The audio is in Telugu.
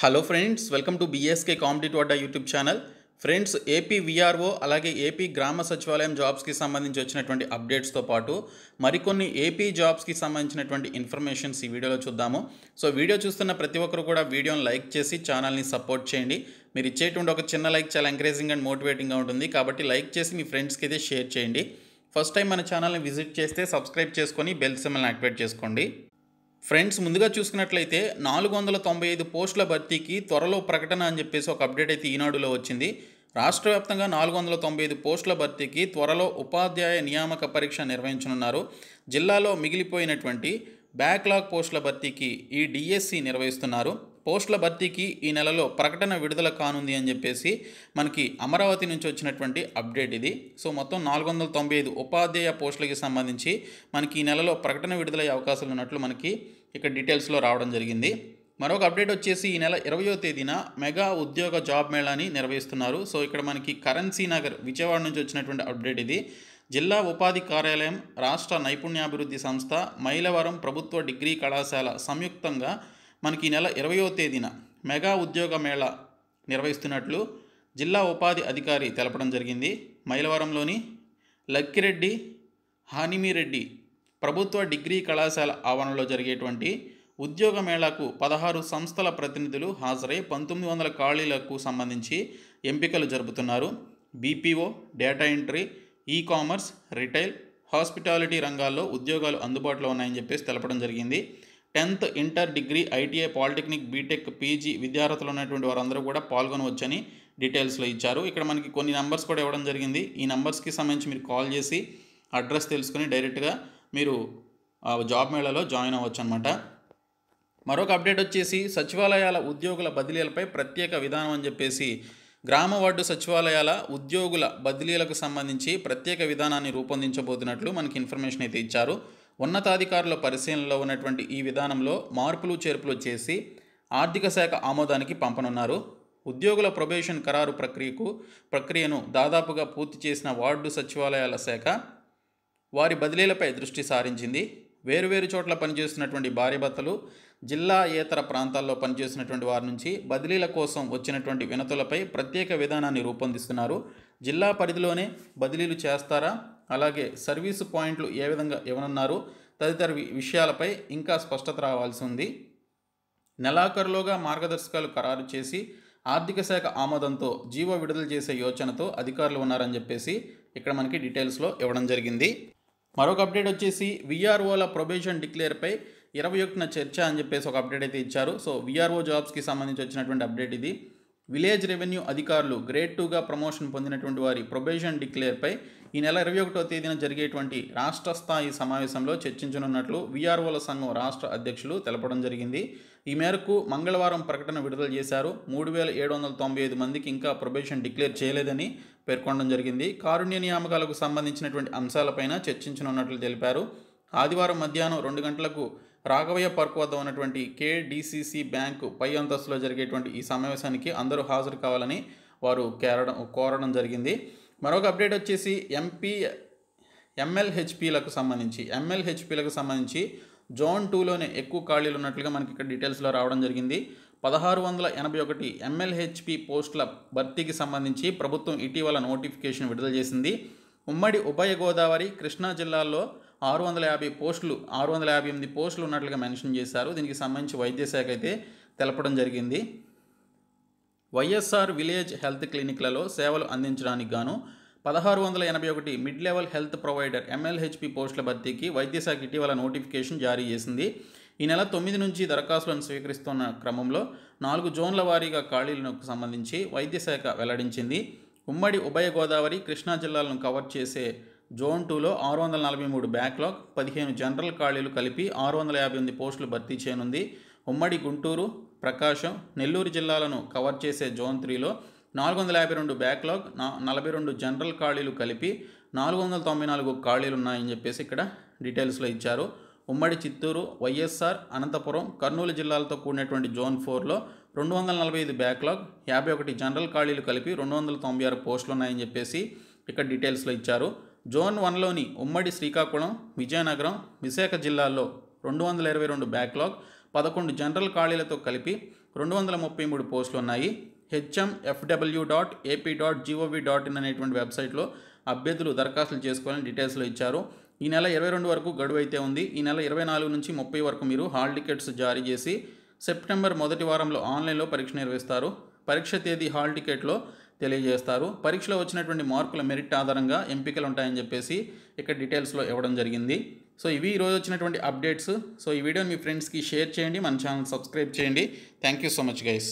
hello friends welcome to BSK competitive Adda YouTube channel friends AP VRO అలాగే ఏపీ గ్రామ సచివాలయం జాబ్స్కి సంబంధించి వచ్చినటువంటి అప్డేట్స్తో పాటు మరికొన్ని ఏపీ జాబ్స్కి సంబంధించినటువంటి ఇన్ఫర్మేషన్స్ ఈ వీడియోలో చూద్దాము సో వీడియో చూస్తున్న ప్రతి ఒక్కరు కూడా వీడియోని లైక్ చేసి ఛానల్ని సపోర్ట్ చేయండి మీరు ఇచ్చేటువంటి ఒక చిన్న లైక్ చాలా ఎంకరేజింగ్ అండ్ మోటివేటింగ్గా ఉంటుంది కాబట్టి లైక్ చేసి మీ ఫ్రెండ్స్కి అయితే షేర్ చేయండి ఫస్ట్ టైం మన ఛానల్ని విజిట్ చేస్తే సబ్స్క్రైబ్ చేసుకొని బెల్ సిమ్మల్ని యాక్టివేట్ చేసుకోండి ఫ్రెండ్స్ ముందుగా చూసుకున్నట్లయితే నాలుగు వందల తొంభై ఐదు పోస్టుల భర్తీకి త్వరలో ప్రకటన అని చెప్పేసి ఒక అప్డేట్ అయితే ఈనాడులో వచ్చింది రాష్ట్ర వ్యాప్తంగా నాలుగు వందల తొంభై ఐదు పోస్టుల భర్తీకి త్వరలో ఉపాధ్యాయ నియామక పరీక్ష నిర్వహించనున్నారు జిల్లాలో మిగిలిపోయినటువంటి బ్యాక్లాగ్ పోస్టుల భర్తీకి ఈ డిఎస్సి నిర్వహిస్తున్నారు పోస్టుల భర్తీకి ఈ నెలలో ప్రకటన విడుదల కానుంది అని చెప్పేసి మనకి అమరావతి నుంచి వచ్చినటువంటి అప్డేట్ ఇది సో మొత్తం నాలుగు వందల తొంభై ఐదు ఉపాధ్యాయ పోస్టులకి సంబంధించి మనకి ఈ నెలలో ప్రకటన విడుదలయ్యే అవకాశాలు ఉన్నట్లు మనకి ఇక్కడ డీటెయిల్స్లో రావడం జరిగింది మరొక అప్డేట్ వచ్చేసి ఈ నెల ఇరవయో తేదీన మెగా ఉద్యోగ జాబ్ మేళాని నిర్వహిస్తున్నారు సో ఇక్కడ మనకి కరెన్సీ నగర్ విజయవాడ నుంచి వచ్చినటువంటి అప్డేట్ ఇది జిల్లా ఉపాధి కార్యాలయం రాష్ట్ర నైపుణ్యాభివృద్ధి సంస్థ మైలవరం ప్రభుత్వ డిగ్రీ కళాశాల సంయుక్తంగా మనకి ఈ నెల ఇరవయో తేదీన మెగా ఉద్యోగ మేళ నిర్వహిస్తున్నట్లు జిల్లా ఉపాధి అధికారి తెలపడం జరిగింది మైలవరంలోని లక్కిరెడ్డి హానిమిరెడ్డి ప్రభుత్వ డిగ్రీ కళాశాల ఆవరణలో జరిగేటువంటి ఉద్యోగ మేళాకు పదహారు సంస్థల ప్రతినిధులు హాజరై పంతొమ్మిది వందల ఖాళీలకు సంబంధించి ఎంపికలు జరుపుతున్నారు BPO data entry e commerce retail hospitality రంగాల్లో ఉద్యోగాలు అందుబాటులో ఉన్నాయని చెప్పేసి తెలపడం జరిగింది tenth inter degree ITI polytechnic BTech PG విద్యార్థులు ఉన్నటువంటి వారందరూ కూడా పాల్గొనవచ్చని డీటెయిల్స్లో ఇచ్చారు ఇక్కడ మనకి కొన్ని నెంబర్స్ కూడా ఇవ్వడం జరిగింది ఈ నెంబర్స్కి సంబంధించి మీరు కాల్ చేసి అడ్రస్ తెలుసుకుని డైరెక్ట్గా మీరు జాబ్ మేళాలో జాయిన్ అవ్వచ్చు అనమాట మరొక అప్డేట్ వచ్చేసి సచివాలయాల ఉద్యోగుల బదిలీలపై ప్రత్యేక విధానం అని చెప్పేసి గ్రామ వార్డు సచివాలయాల ఉద్యోగుల బదిలీలకు సంబంధించి ప్రత్యేక విధానాన్ని రూపొందించబోతున్నట్లు మనకి ఇన్ఫర్మేషన్ అయితే ఇచ్చారు ఉన్నతాధికారుల పరిశీలనలో ఉన్నటువంటి ఈ విధానంలో మార్పులు చేర్పులు చేసి ఆర్థిక శాఖ ఆమోదానికి పంపనున్నారు ఉద్యోగుల ప్రొబేషన్ ఖరారు ప్రక్రియకు ప్రక్రియను దాదాపుగా పూర్తి చేసిన వార్డు సచివాలయాల శాఖ వారి బదిలీలపై దృష్టి సారించింది వేరువేరు చోట్ల పనిచేస్తున్నటువంటి భార్యభర్తలు జిల్లా ఏతర ప్రాంతాల్లో పనిచేసినటువంటి వారి నుంచి బదిలీల కోసం వచ్చినటువంటి వినతులపై ప్రత్యేక విధానాన్ని రూపొందిస్తున్నారు జిల్లా పరిధిలోనే బదిలీలు చేస్తారా అలాగే సర్వీసు పాయింట్లు ఏ విధంగా ఇవ్వనున్నారు తదితర విషయాలపై ఇంకా స్పష్టత రావాల్సి ఉంది నెలాఖరులోగా మార్గదర్శకాలు ఖరారు చేసి ఆర్థిక శాఖ ఆమోదంతో జీవో విడుదల చేసే యోచనతో అధికారులు ఉన్నారని చెప్పేసి ఇక్కడ మనకి డీటెయిల్స్లో ఇవ్వడం జరిగింది మరొక అప్డేట్ వచ్చేసి విఆర్ఓల ప్రొబేషన్ డిక్లేర్పై ఇరవై ఒకటిన చర్చ అని చెప్పేసి ఒక అప్డేట్ అయితే ఇచ్చారు సో విఆర్ఓ జాబ్స్కి సంబంధించి వచ్చినటువంటి అప్డేట్ ఇది విలేజ్ రెవెన్యూ అధికారులు గ్రేడ్ టూగా ప్రమోషన్ పొందినటువంటి వారి ప్రొబేషన్ డిక్లేర్పై ఈ నెల ఇరవై ఒకటో తేదీన జరిగేటువంటి రాష్ట్ర స్థాయి సమావేశంలో చర్చించనున్నట్లు వీఆర్ఓల సంఘం రాష్ట్ర అధ్యక్షులు తెలపడం జరిగింది ఈ మేరకు మంగళవారం ప్రకటన విడుదల చేశారు మూడు వేల ఏడు వందల తొంభై ఐదు మందికి ఇంకా ప్రొబేషన్ డిక్లేర్ చేయలేదని పేర్కొనడం జరిగింది కారుణ్య నియామకాలకు సంబంధించినటువంటి అంశాలపైన చర్చించనున్నట్లు తెలిపారు ఆదివారం మధ్యాహ్నం రెండు గంటలకు రాఘవయ్య పార్క్ వద్ద ఉన్నటువంటి కేడిసిసి బ్యాంకు పై అంతస్తులో జరిగేటువంటి ఈ సమావేశానికి అందరూ హాజరు కావాలని వారు కేరడం కోరడం జరిగింది మరొక అప్డేట్ వచ్చేసి ఎంపీ ఎంఎల్హెచ్పీలకు సంబంధించి ఎంఎల్హెచ్పీలకు సంబంధించి జోన్ టూలోనే ఎక్కువ ఖాళీలు ఉన్నట్లుగా మనకి ఇక్కడ డీటెయిల్స్లో రావడం జరిగింది పదహారు వందల ఎనభై ఒకటి ఎంఎల్హెచ్పి పోస్టుల భర్తీకి సంబంధించి ప్రభుత్వం ఇటీవల నోటిఫికేషన్ విడుదల చేసింది ఉమ్మడి ఉభయ గోదావరి కృష్ణా జిల్లాల్లో ఆరు వందల యాభై పోస్టులు ఆరు వందల యాభై ఎనిమిది పోస్టులు ఉన్నట్లుగా మెన్షన్ చేశారు దీనికి సంబంధించి వైద్య శాఖ అయితే తెలపడం జరిగింది వైఎస్ఆర్ విలేజ్ హెల్త్ క్లినిక్లలో సేవలు అందించడానికి గాను పదహారు వందల ఎనభై ఒకటి mid level health provider MLHP పోస్టుల భర్తీకి వైద్యశాఖ ఇటీవల నోటిఫికేషన్ జారీ చేసింది ఈ నెల తొమ్మిది నుంచి దరఖాస్తులను స్వీకరిస్తున్న క్రమంలో నాలుగు జోన్ల వారీగా ఖాళీలకు సంబంధించి వైద్యశాఖ వెల్లడించింది ఉమ్మడి ఉభయ గోదావరి కృష్ణా జిల్లాలను కవర్ చేసే జోన్ టూలో ఆరు వందల నలభై మూడు బ్యాక్లాగ్ పదిహేను జనరల్ ఖాళీలు కలిపి ఆరు వందల యాభై ఎనిమిది పోస్టులు భర్తీ చేయనుంది ఉమ్మడి గుంటూరు ప్రకాశం నెల్లూరు జిల్లాలను కవర్ చేసే జోన్ త్రీలో నాలుగు వందల యాభై రెండు బ్యాక్లాగ్ నలభై రెండు జనరల్ ఖాళీలు కలిపి నాలుగు వందల తొంభై నాలుగు ఖాళీలు ఉన్నాయని చెప్పేసి ఇక్కడ డీటెయిల్స్లో ఇచ్చారు ఉమ్మడి చిత్తూరు వైఎస్ఆర్ అనంతపురం కర్నూలు జిల్లాలతో కూడినటువంటి జోన్ ఫోర్లో రెండు వందల నలభై ఐదు బ్యాక్లాగ్ యాభై ఒకటి జనరల్ ఖాళీలు కలిపి రెండు వందల తొంభై ఆరు పోస్టులు ఉన్నాయని చెప్పేసి ఇక్కడ డీటెయిల్స్లో ఇచ్చారు జోన్ వన్లోని ఉమ్మడి శ్రీకాకుళం విజయనగరం విశాఖ జిల్లాల్లో రెండు వందల ఇరవై రెండు బ్యాక్లాగ్ పదకొండు జనరల్ ఖాళీలతో కలిపి రెండు వందల ముప్పై మూడు పోస్టులు ఉన్నాయి HM FW dot AP dot GOV dot in అనేటువంటి వెబ్సైట్లో అభ్యర్థులు దరఖాస్తులు చేసుకోవాలని డీటెయిల్స్లో ఇచ్చారు ఈ నెల ఇరవై రెండు వరకు గడువు అయితే ఉంది ఈ నెల ఇరవై నాలుగు నుంచి ముప్పై వరకు మీరు హాల్ టికెట్స్ జారీ చేసి సెప్టెంబర్ మొదటి వారంలో ఆన్లైన్లో పరీక్ష నిర్వహిస్తారు పరీక్ష తేదీ హాల్ టికెట్లో తెలియజేస్తారు పరీక్షలో వచ్చినటువంటి మార్కుల మెరిట్ ఆధారంగా ఎంపికలు ఉంటాయని చెప్పేసి ఇక్కడ డీటెయిల్స్లో ఇవ్వడం జరిగింది సో ఇవి ఈరోజు వచ్చినటువంటి అప్డేట్స్ సో ఈ వీడియోని మీ ఫ్రెండ్స్కి షేర్ చేయండి మన ఛానల్ సబ్స్క్రైబ్ చేయండి thank you so much guys